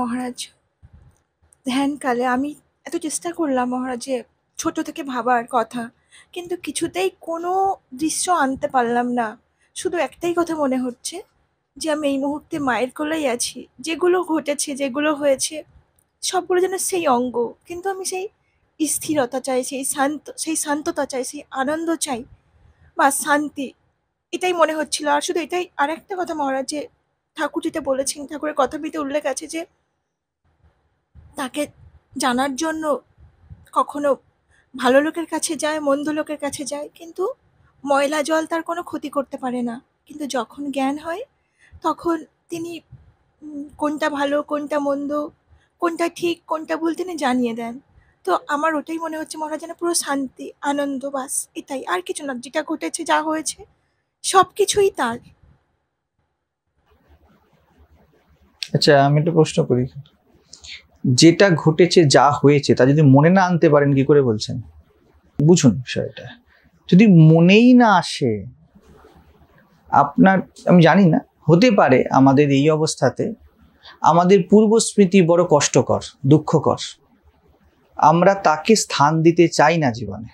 মহারাজ ধ্যানকালে আমি এত চেষ্টা করলাম মহারাজে ছোট থেকে ভাবার কথা কিন্তু কিছুতেই কোনো দৃশ্য আনতে পারলাম না শুধু একটাই কথা মনে হচ্ছে যে আমি এই মুহূর্তে মায়ের কোলেই আছি যেগুলো ঘটেছে যেগুলো হয়েছে সবগুলো যেন সেই অঙ্গ কিন্তু আমি সেই স্থিরতা চাই সেই শান্ত সেই শান্ততা চাই সেই আনন্দ চাই বা শান্তি এটাই মনে হচ্ছিল আর শুধু এটাই আর একটা কথা মহারাজ যে ঠাকুর যেটা বলেছেন ঠাকুরের কথাবিতে উল্লেখ আছে যে তাকে জানার জন্য কখনো ভালো লোকের কাছে যায় মন্দ লোকের কাছে যায় কিন্তু ময়লা জল তার কোনো ক্ষতি করতে পারে না কিন্তু যখন জ্ঞান হয় তখন তিনি কোনটা ভালো কোনটা মন্দ কোনটা ঠিক কোনটা ভুল তিনি জানিয়ে দেন তো আমার ওটাই মনে হচ্ছে যেন পুরো শান্তি আনন্দ বাস এটাই আর কিছু না যেটা ঘটেছে যা হয়েছে সব কিছুই তার আচ্ছা আমি একটা প্রশ্ন করি যেটা ঘটেছে যা হয়েছে তা যদি মনে না আনতে পারেন কি করে বলছেন বুঝুন বিষয়টা যদি মনেই না আসে আপনার আমি জানি না হতে পারে আমাদের এই অবস্থাতে আমাদের পূর্বস্মৃতি বড় কষ্টকর দুঃখকর আমরা তাকে স্থান দিতে চাই না জীবনে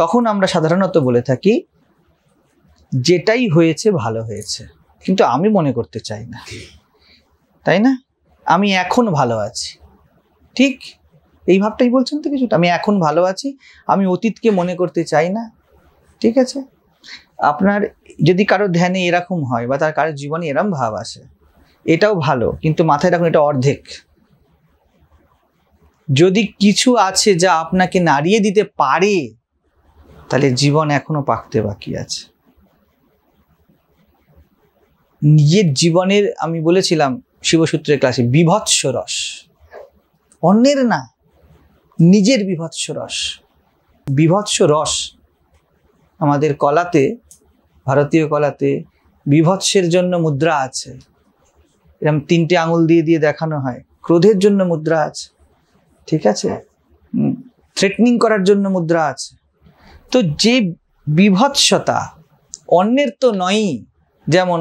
তখন আমরা সাধারণত বলে থাকি যেটাই হয়েছে ভালো হয়েছে কিন্তু আমি মনে করতে চাই না তাই না আমি এখন ভালো আছি ঠিক এই ভাবটাই বলছেন তো কিছুটা আমি এখন ভালো আছি আমি অতীতকে মনে করতে চাই না ঠিক আছে আপনার যদি কারো ধ্যানে এরকম হয় বা তার কারো জীবনে এরম ভাব আসে এটাও ভালো কিন্তু মাথায় রাখুন এটা অর্ধেক যদি কিছু আছে যা আপনাকে নাড়িয়ে দিতে পারে তাহলে জীবন এখনো পাকতে বাকি আছে নিজের জীবনের আমি বলেছিলাম শিবসূত্রের ক্লাসে বিভৎস রস অন্যের না নিজের বিভৎস রস বিভৎস রস আমাদের কলাতে ভারতীয় কলাতে বিভৎসের জন্য মুদ্রা আছে এরকম তিনটে আঙুল দিয়ে দিয়ে দেখানো হয় ক্রোধের জন্য মুদ্রা আছে ঠিক আছে থ্রেটনিং করার জন্য মুদ্রা আছে তো যে বিভৎসতা অন্যের তো নয়ই যেমন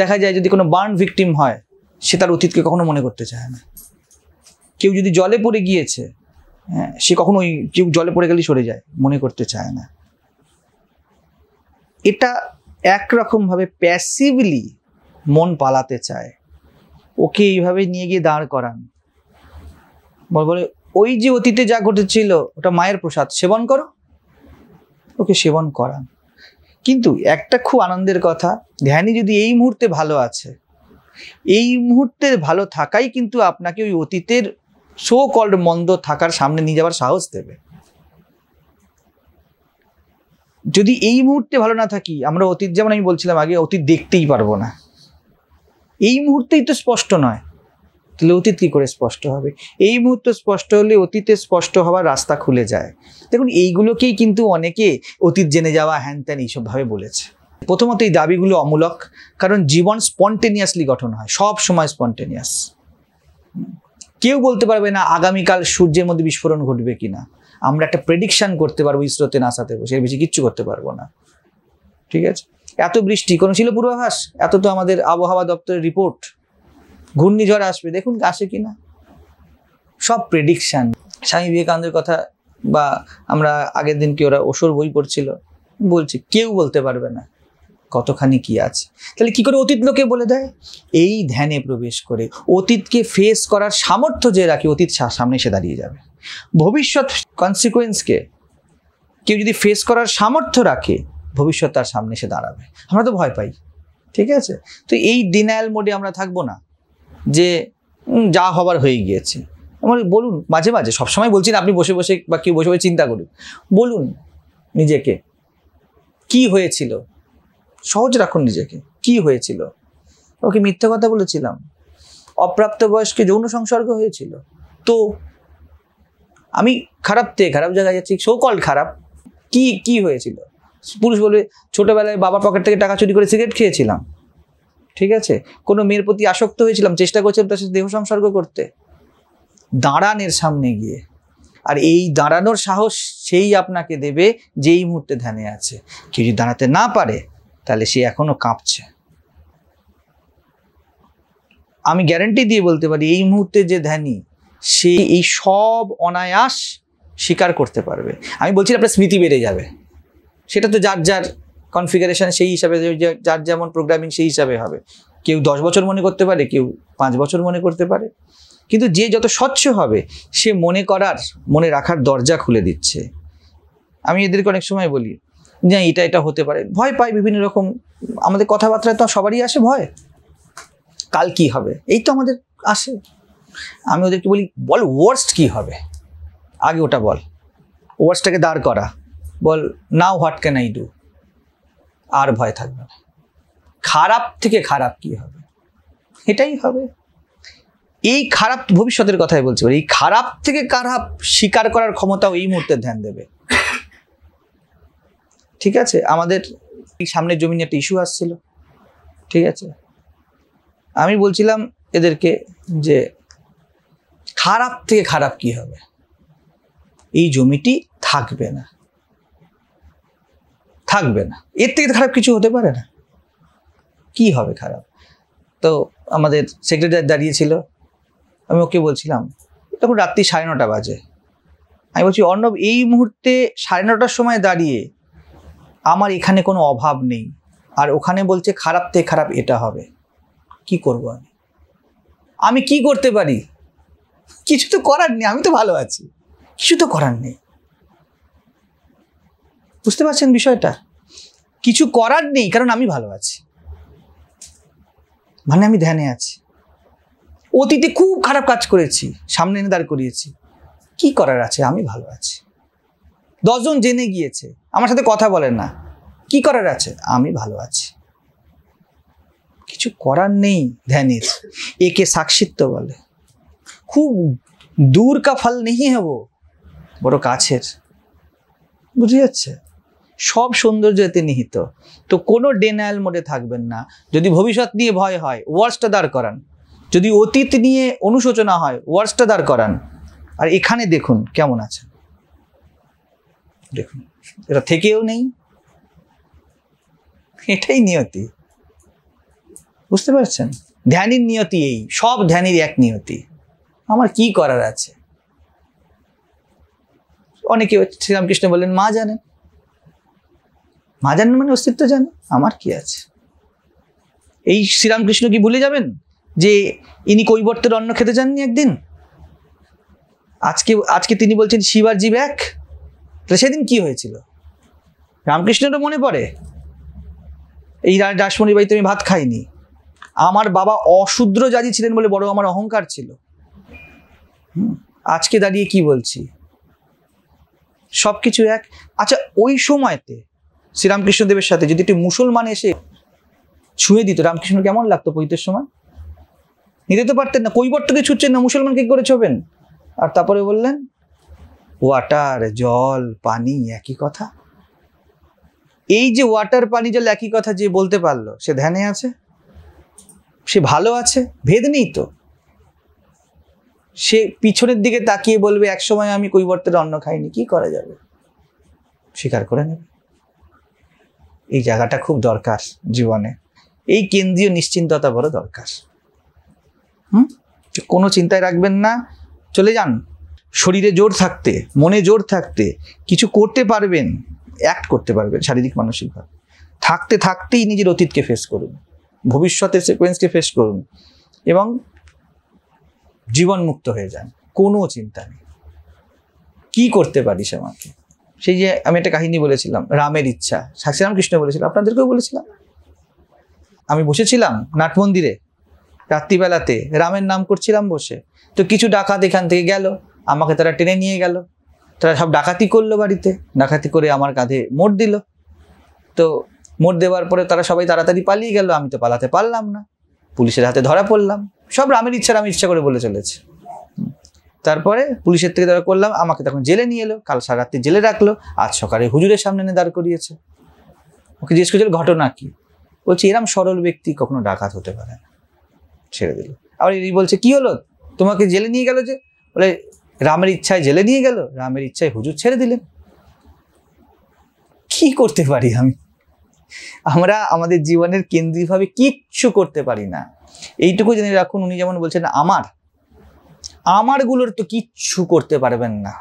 দেখা যায় যদি কোনো বার্ন ভিকটিম হয় সে তার অতীতকে কখনো মনে করতে চায় না কেউ যদি জলে পড়ে গিয়েছে হ্যাঁ সে কখনোই কেউ জলে পড়ে গেলেই সরে যায় মনে করতে চায় না এটা একরকমভাবে প্যাসিভলি মন পালাতে চায় ওকে এইভাবে নিয়ে গিয়ে দাঁড় করান বলে ওই যে অতীতে যা ঘটেছিল ওটা মায়ের প্রসাদ সেবন করো ওকে সেবন করান কিন্তু একটা খুব আনন্দের কথা ধ্যানী যদি এই মুহূর্তে ভালো আছে এই মুহূর্তে ভালো থাকাই কিন্তু আপনাকে ওই অতীতের সো কল্ড মন্দ থাকার সামনে নিয়ে যাওয়ার সাহস দেবে যদি এই মুহূর্তে ভালো না থাকি আমরা অতীত যেমন আমি বলছিলাম আগে অতীত দেখতেই পারবো না এই মুহূর্তেই তো স্পষ্ট নয় তাহলে অতীত কী করে স্পষ্ট হবে এই মুহূর্ত স্পষ্ট হলে অতীতে স্পষ্ট হওয়ার রাস্তা খুলে যায় দেখুন এইগুলোকেই কিন্তু অনেকে অতীত জেনে যাওয়া হ্যান ত্যান এইসবভাবে বলেছে প্রথমত এই দাবিগুলো অমূলক কারণ জীবন স্পন্টেনিয়াসলি গঠন হয় সব সময় স্পন্টেনিয়াস কেউ বলতে পারবে না আগামীকাল সূর্যের মধ্যে বিস্ফোরণ ঘটবে কিনা আমরা একটা প্রেডিকশান করতে পারবো ইসরোতে নাসাতে বসে বেশি কিচ্ছু করতে পারবো না ঠিক আছে এত বৃষ্টি কোনো ছিল পূর্বাভাস এত তো আমাদের আবহাওয়া দপ্তরের রিপোর্ট ঘূর্ণিঝড় আসবে দেখুন আসে কিনা সব প্রেডিকশান স্বামী বিবেকানন্দের কথা বা আমরা আগের দিনকে ওরা ওসর বই পড়ছিল বলছি কেউ বলতে পারবে না কতখানি কি আছে তাহলে কি করে অতীত লোকে বলে দেয় এই ধ্যানে প্রবেশ করে অতীতকে ফেস করার সামর্থ্য যে রাখি অতীত সামনে এসে দাঁড়িয়ে যাবে ভবিষ্যৎ কনসিকুয়েন্সকে কেউ যদি ফেস করার সামর্থ্য রাখে ভবিষ্যৎ তার সামনে এসে দাঁড়াবে আমরা তো ভয় পাই ঠিক আছে তো এই ডিনায়াল মোডে আমরা থাকবো না যে যা হবার হয়ে গিয়েছে আমার বলুন মাঝে মাঝে সবসময় বলছি না আপনি বসে বসে বা কেউ বসে বসে চিন্তা করুন বলুন নিজেকে কি হয়েছিল সহজ রাখুন নিজেকে কি হয়েছিল ওকে মিথ্যে কথা বলেছিলাম অপ্রাপ্ত বয়সকে যৌন সংসর্গ হয়েছিল তো আমি খারাপ তে খারাপ জায়গায় যাচ্ছি কল খারাপ কি কি হয়েছিল পুরুষ বলবে ছোটোবেলায় বাবার পকেট থেকে টাকা চুরি করে সিগারেট খেয়েছিলাম ঠিক আছে কোনো মেয়ের প্রতি আসক্ত হয়েছিলাম চেষ্টা করছিলাম তার সাথে দেহ সংসর্গ করতে দাঁড়ানের সামনে গিয়ে আর এই দাঁড়ানোর সাহস সেই আপনাকে দেবে যেই মুহূর্তে ধ্যানে আছে কেউ যদি দাঁড়াতে না পারে তাহলে সে এখনও কাঁপছে আমি গ্যারেন্টি দিয়ে বলতে পারি এই মুহূর্তে যে ধ্যানী সে এই সব অনায়াস স্বীকার করতে পারবে আমি বলছি আপনার স্মৃতি বেড়ে যাবে সেটা তো যার যার কনফিগারেশন সেই হিসাবে যার যেমন প্রোগ্রামিং সেই হিসাবে হবে কেউ দশ বছর মনে করতে পারে কেউ পাঁচ বছর মনে করতে পারে কিন্তু যে যত স্বচ্ছ হবে সে মনে করার মনে রাখার দরজা খুলে দিচ্ছে আমি এদেরকে অনেক সময় বলি যে এটা এটা হতে পারে ভয় পায় বিভিন্ন রকম আমাদের কথাবার্তায় তো সবারই আসে ভয় কাল কি হবে এই তো আমাদের আসে আমি ওদেরকে বলি বল ওয়ার্স্ট কি হবে আগে ওটা বল ওয়ার্স্টটাকে দাঁড় করা বল now what can I do আর ভয় থাকবে না খারাপ থেকে খারাপ কি হবে এটাই হবে এই খারাপ ভবিষ্যতের কথাই বলছি এই খারাপ থেকে খারাপ স্বীকার করার ক্ষমতাও এই মুহূর্তে ধ্যান দেবে ঠিক আছে আমাদের সামনে জমি নিয়ে একটা ইস্যু আসছিল ঠিক আছে আমি বলছিলাম এদেরকে যে খারাপ থেকে খারাপ কি হবে এই জমিটি থাকবে না থাকবে না এর থেকে খারাপ কিছু হতে পারে না কি হবে খারাপ তো আমাদের সেক্রেটারি দাঁড়িয়েছিল আমি ওকে বলছিলাম তখন রাত্রি সাড়ে নটা বাজে আমি বলছি অর্ণব এই মুহূর্তে সাড়ে নটার সময় দাঁড়িয়ে আমার এখানে কোনো অভাব নেই আর ওখানে বলছে খারাপ থেকে খারাপ এটা হবে কি করব আমি আমি কি করতে পারি কিছু তো করার নেই আমি তো ভালো আছি কিছু তো করার নেই বুঝতে পারছেন বিষয়টা কিছু করার নেই কারণ আমি ভালো আছি মানে আমি ধ্যানে আছি অতীতে খুব খারাপ কাজ করেছি সামনে এনে দাঁড় করিয়েছি কি করার আছে আমি ভালো আছি দশজন জেনে গিয়েছে আমার সাথে কথা বলেন না কি করার আছে আমি ভালো আছি কিছু করার নেই ধ্যানের একে সাক্ষিত্ব বলে খুব দূর কা ফল নেই হব হ্যাঁ বড় কাছের বুঝে যাচ্ছে সব সৌন্দর্য এতে নিহিত তো কোনো ডেনায়াল মোডে থাকবেন না যদি ভবিষ্যৎ নিয়ে ভয় হয় ওয়ার্সটা দাঁড় করান যদি অতীত নিয়ে অনুশোচনা হয় ওয়ার্সটা দাঁড় করান আর এখানে দেখুন কেমন আছেন দেখুন এটা থেকেও নেই এটাই নিয়তি বুঝতে পারছেন ধ্যানের নিয়তি এই সব ধ্যানের এক নিয়তি আমার কি করার আছে অনেকে শ্রীরামকৃষ্ণ বললেন মা জানেন মা জানেন মানে অস্তিত্ব জানে আমার কি আছে এই শ্রীরামকৃষ্ণ কি ভুলে যাবেন যে ইনি কৈবর্তের অন্ন খেতে যাননি একদিন আজকে আজকে তিনি বলছেন শিবাজীব এক তো সেদিন কি হয়েছিল রামকৃষ্ণেরও মনে পড়ে এই রাসমণির বাড়িতে আমি ভাত খাইনি আমার বাবা অশূদ্র জাতি ছিলেন বলে বড় আমার অহংকার ছিল আজকে দাঁড়িয়ে কি বলছি সব কিছু এক আচ্ছা ওই সময়তে শ্রীরামকৃষ্ণদেবের সাথে যদি একটি মুসলমান এসে ছুঁয়ে দিত রামকৃষ্ণ কেমন লাগতো পৈতের সময় নিতে তো পারতেন না কৈবর্তকে ছুটছেন না মুসলমানকে করে ছবেন আর তারপরে বললেন ওয়াটার জল পানি একই কথা এই যে ওয়াটার পানি জল একই কথা যে বলতে পারলো সে ধ্যানে আছে সে ভালো আছে ভেদ নেই তো সে পিছনের দিকে তাকিয়ে বলবে একসময় আমি কৈবর্তের অন্ন খাইনি কি করা যাবে স্বীকার করে নেবে এই জায়গাটা খুব দরকার জীবনে এই কেন্দ্রীয় নিশ্চিন্ততা বড় দরকার হুম কোনো চিন্তায় রাখবেন না চলে যান শরীরে জোর থাকতে মনে জোর থাকতে কিছু করতে পারবেন অ্যাক্ট করতে পারবেন শারীরিক মানসিকভাবে থাকতে থাকতেই নিজের অতীতকে ফেস করুন ভবিষ্যতের সিকোয়েন্সকে ফেস করুন এবং জীবনমুক্ত হয়ে যান কোনো চিন্তা নেই কী করতে পারিস আমাকে সেই যে আমি একটা কাহিনী বলেছিলাম রামের ইচ্ছা কৃষ্ণ বলেছিলাম আপনাদেরকেও বলেছিলাম আমি বসেছিলাম নাট মন্দিরে রাত্রিবেলাতে রামের নাম করছিলাম বসে তো কিছু ডাকাত এখান থেকে গেল আমাকে তারা টেনে নিয়ে গেল তারা সব ডাকাতি করলো বাড়িতে ডাকাতি করে আমার কাঁধে মোট দিল তো মোট দেওয়ার পরে তারা সবাই তাড়াতাড়ি পালিয়ে গেল আমি তো পালাতে পারলাম না পুলিশের হাতে ধরা পড়লাম সব রামের ইচ্ছা আমি ইচ্ছা করে বলে চলেছে তারপরে পুলিশের থেকে ধরা করলাম আমাকে তখন জেলে নিয়ে এলো কাল সারাত্রি জেলে রাখলো আজ সকালে হুজুরের সামনে এনে দাঁড় করিয়েছে ওকে জিজ্ঞেস করছিল ঘটনা কি বলছে এরম সরল ব্যক্তি কখনো ডাকাত হতে পারে না ছেড়ে দিল আবার এরই বলছে কি হলো তোমাকে জেলে নিয়ে গেল যে বলে রামের ইচ্ছায় জেলে নিয়ে গেল রামের ইচ্ছায় হুজুর ছেড়ে দিলেন কি করতে পারি আমি আমরা আমাদের জীবনের কেন্দ্রীয়ভাবে কিচ্ছু করতে পারি না এইটুকু জেনে রাখুন উনি যেমন বলছেন আমার আমারগুলোর তো কিচ্ছু করতে পারবেন না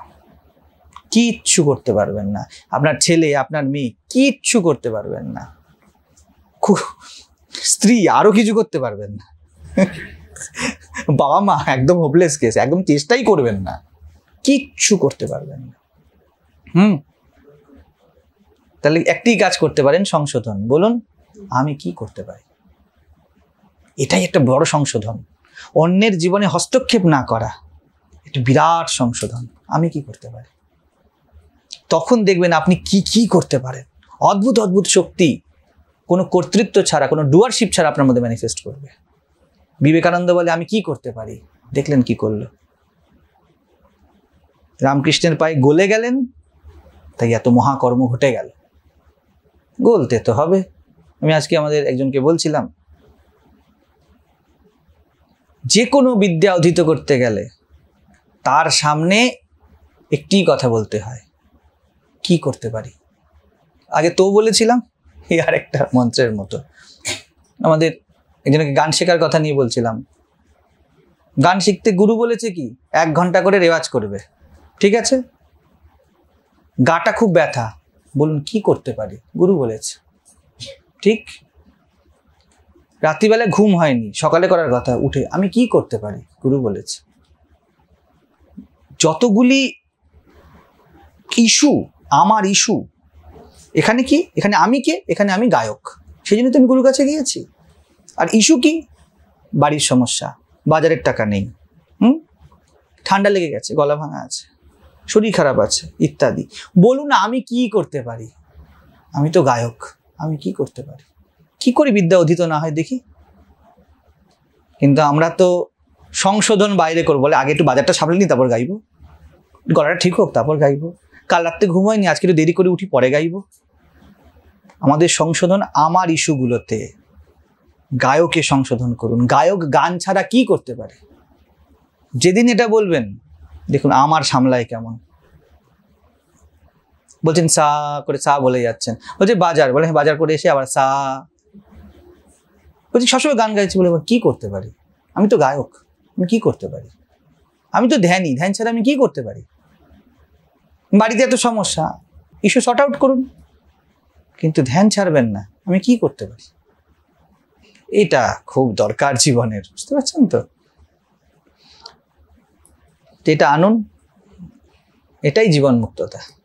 কিচ্ছু করতে পারবেন না আপনার ছেলে আপনার মেয়ে কিচ্ছু করতে পারবেন না স্ত্রী আরও কিছু করতে পারবেন না বাবা মা একদম হোপলেস কেস একদম চেষ্টাই করবেন না কিচ্ছু করতে পারবেন না হুম তাহলে একটি কাজ করতে পারেন সংশোধন বলুন আমি কি করতে পারি এটাই একটা বড় সংশোধন অন্যের জীবনে হস্তক্ষেপ না করা একটা বিরাট সংশোধন আমি কি করতে পারি তখন দেখবেন আপনি কি কি করতে পারেন অদ্ভুত অদ্ভুত শক্তি কোনো কর্তৃত্ব ছাড়া কোনো ডুয়ারশিপ ছাড়া আপনার মধ্যে ম্যানিফেস্ট করবে বিবেকানন্দ বলে আমি কি করতে পারি দেখলেন কি করলো রামকৃষ্ণের পায়ে গলে গেলেন তাই এত মহাকর্ম ঘটে গেল গলতে তো হবে আমি আজকে আমাদের একজনকে বলছিলাম যে কোনো বিদ্যা অধীত করতে গেলে তার সামনে একটি কথা বলতে হয় কি করতে পারি আগে তো বলেছিলাম এই আরেকটা মন্ত্রের মতো আমাদের এই জন্য গান শেখার কথা নিয়ে বলছিলাম গান শিখতে গুরু বলেছে কি এক ঘন্টা করে রেওয়াজ করবে ঠিক আছে গাটা খুব ব্যথা বলুন কি করতে পারি গুরু বলেছে ঠিক রাত্রিবেলা ঘুম হয়নি সকালে করার কথা উঠে আমি কি করতে পারি গুরু বলেছে যতগুলি ইস্যু আমার ইস্যু এখানে কি এখানে আমি কে এখানে আমি গায়ক সেই জন্য তো আমি গুরুর কাছে গিয়েছি আর ইস্যু কি বাড়ির সমস্যা বাজারের টাকা নেই হুম ঠান্ডা লেগে গেছে গলা ভাঙা আছে শরীর খারাপ আছে ইত্যাদি বলুন আমি কি করতে পারি আমি তো গায়ক আমি কি করতে পারি কি করি বিদ্যা অধীত না হয় দেখি কিন্তু আমরা তো সংশোধন বাইরে করবো বলে আগে একটু বাজারটা সামলে নিই তারপর গাইব গলাটা ঠিক হোক তারপর গাইব কাল রাত্রে ঘুম হয়নি আজকে একটু দেরি করে উঠি পরে গাইব আমাদের সংশোধন আমার ইস্যুগুলোতে গায়কে সংশোধন করুন গায়ক গান ছাড়া কি করতে পারে যেদিন এটা বলবেন দেখুন আমার সামলায় কেমন বলছেন সা করে সা বলে যাচ্ছেন বলছে বাজার বলে হ্যাঁ, বাজার করে এসে আবার সা বলছি সবসময় গান গাইছি বলে কি করতে পারি আমি তো গায়ক আমি কি করতে পারি আমি তো ধ্যানই ধ্যান ছাড়া আমি কি করতে পারি বাড়িতে এত সমস্যা ইস্যু শর্ট আউট করুন কিন্তু ধ্যান ছাড়বেন না আমি কি করতে পারি এটা খুব দরকার জীবনের বুঝতে পারছেন তো এটা আনুন এটাই জীবন মুক্ততা